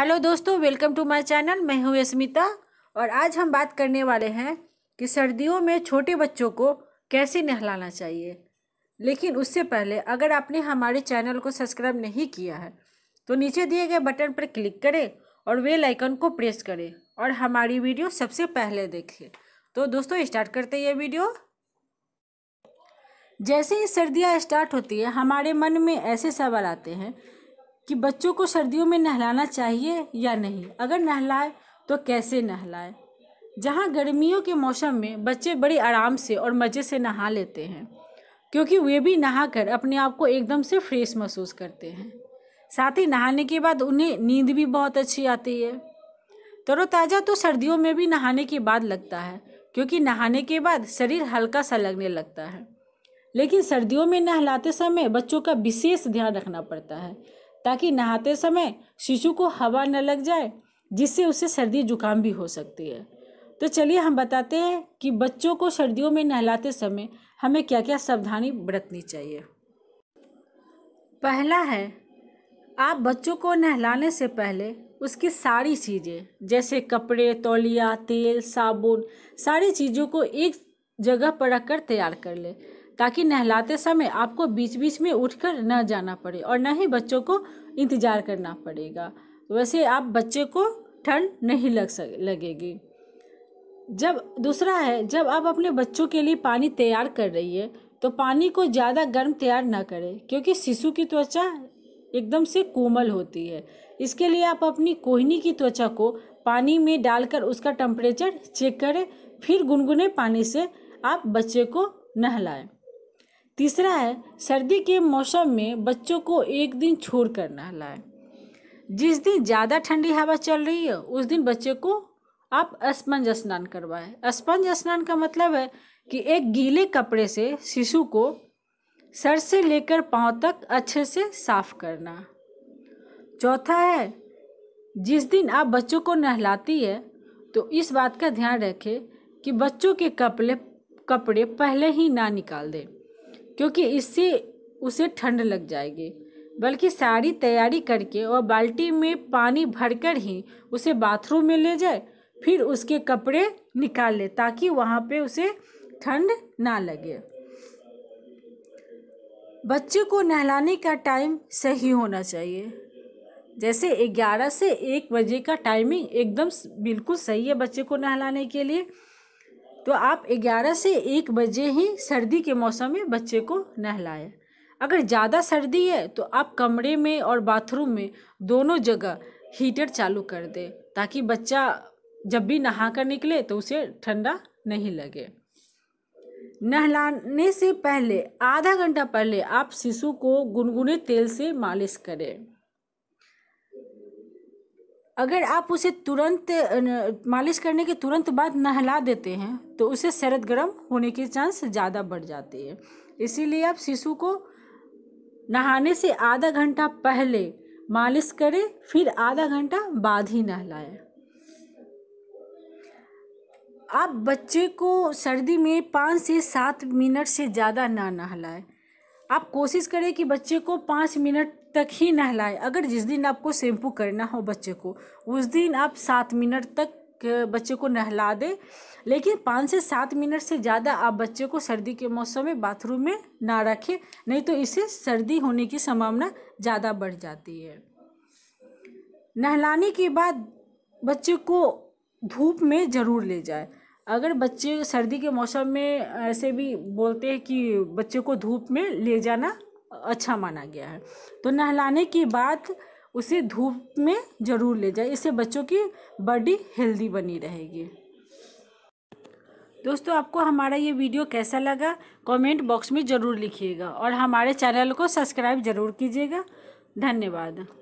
hello दोस्तों welcome to my channel मैं हूँ स्मिता और आज हम बात करने वाले हैं कि सर्दियों में छोटे बच्चों को कैसे नहलाना चाहिए लेकिन उससे पहले अगर आपने हमारे चैनल को सब्सक्राइब नहीं किया है तो नीचे दिए गए बटन पर क्लिक करें और वे लाइकन को प्रेस करें और हमारी वीडियो सबसे पहले देखें तो दोस्तों स्टार्ट करते ये वीडियो जैसे ही सर्दियाँ स्टार्ट होती है हमारे मन में ऐसे सवाल आते हैं कि बच्चों को सर्दियों में नहलाना चाहिए या नहीं अगर नहलाए तो कैसे नहलाए जहाँ गर्मियों के मौसम में बच्चे बड़े आराम से और मज़े से नहा लेते हैं क्योंकि वे भी नहा कर अपने आप को एकदम से फ्रेश महसूस करते हैं साथ ही नहाने के बाद उन्हें नींद भी बहुत अच्छी आती है तरोताज़ा तो सर्दियों में भी नहाने के बाद लगता है क्योंकि नहाने के बाद शरीर हल्का सा लगने लगता है लेकिन सर्दियों में नहलाते समय बच्चों का विशेष ध्यान रखना पड़ता है ताकि नहाते समय शिशु को हवा न लग जाए जिससे उसे सर्दी जुकाम भी हो सकती है तो चलिए हम बताते हैं कि बच्चों को सर्दियों में नहलाते समय हमें क्या क्या सावधानी बरतनी चाहिए पहला है आप बच्चों को नहलाने से पहले उसकी सारी चीज़ें जैसे कपड़े तौलिया तेल साबुन सारी चीज़ों को एक जगह पर रख कर तैयार कर लें ताकि नहलाते समय आपको बीच बीच में उठकर न जाना पड़े और न ही बच्चों को इंतज़ार करना पड़ेगा वैसे आप बच्चे को ठंड नहीं लग सक लगेगी जब दूसरा है जब आप अपने बच्चों के लिए पानी तैयार कर रही है तो पानी को ज़्यादा गर्म तैयार ना करें क्योंकि शिशु की त्वचा एकदम से कोमल होती है इसके लिए आप अपनी कोहनी की त्वचा को पानी में डालकर उसका टेम्परेचर चेक करें फिर गुनगुने पानी से आप बच्चे को नहलाएं तीसरा है सर्दी के मौसम में बच्चों को एक दिन छोड़ कर नहलाएँ जिस दिन ज़्यादा ठंडी हवा चल रही है उस दिन बच्चे को आप स्पंज स्नान करवाएं स्पंज स्नान का मतलब है कि एक गीले कपड़े से शिशु को सर से लेकर पाँव तक अच्छे से साफ करना चौथा है जिस दिन आप बच्चों को नहलाती है तो इस बात का ध्यान रखें कि बच्चों के कपड़े कपड़े पहले ही ना निकाल दें क्योंकि इससे उसे ठंड लग जाएगी बल्कि सारी तैयारी करके और बाल्टी में पानी भरकर ही उसे बाथरूम में ले जाए फिर उसके कपड़े निकाल ले ताकि वहाँ पे उसे ठंड ना लगे बच्चे को नहलाने का टाइम सही होना चाहिए जैसे 11 से 1 बजे का टाइमिंग एकदम बिल्कुल सही है बच्चे को नहलाने के लिए तो आप 11 से 1 बजे ही सर्दी के मौसम में बच्चे को नहलाएं अगर ज़्यादा सर्दी है तो आप कमरे में और बाथरूम में दोनों जगह हीटर चालू कर दें ताकि बच्चा जब भी नहा कर निकले तो उसे ठंडा नहीं लगे नहलाने से पहले आधा घंटा पहले आप शिशु को गुनगुने तेल से मालिश करें अगर आप उसे तुरंत मालिश करने के तुरंत बाद नहला देते हैं तो उसे शरद गर्म होने के चांस ज़्यादा बढ़ जाते हैं इसीलिए आप शिशु को नहाने से आधा घंटा पहले मालिश करें फिर आधा घंटा बाद ही नहलाएं आप बच्चे को सर्दी में पाँच से सात मिनट से ज़्यादा ना नहलाएं आप कोशिश करें कि बच्चे को पाँच मिनट तक ही नहलाएं अगर जिस दिन आपको शैम्पू करना हो बच्चे को उस दिन आप सात मिनट तक बच्चे को नहला दें लेकिन पाँच से सात मिनट से ज़्यादा आप बच्चे को सर्दी के मौसम में बाथरूम में ना रखें नहीं तो इससे सर्दी होने की संभावना ज़्यादा बढ़ जाती है नहलाने के बाद बच्चे को धूप में ज़रूर ले जाए अगर बच्चे सर्दी के मौसम में ऐसे भी बोलते हैं कि बच्चे को धूप में ले जाना अच्छा माना गया है तो नहलाने के बाद उसे धूप में ज़रूर ले जाए इससे बच्चों की बॉडी हेल्दी बनी रहेगी दोस्तों आपको हमारा ये वीडियो कैसा लगा कमेंट बॉक्स में ज़रूर लिखिएगा और हमारे चैनल को सब्सक्राइब ज़रूर कीजिएगा धन्यवाद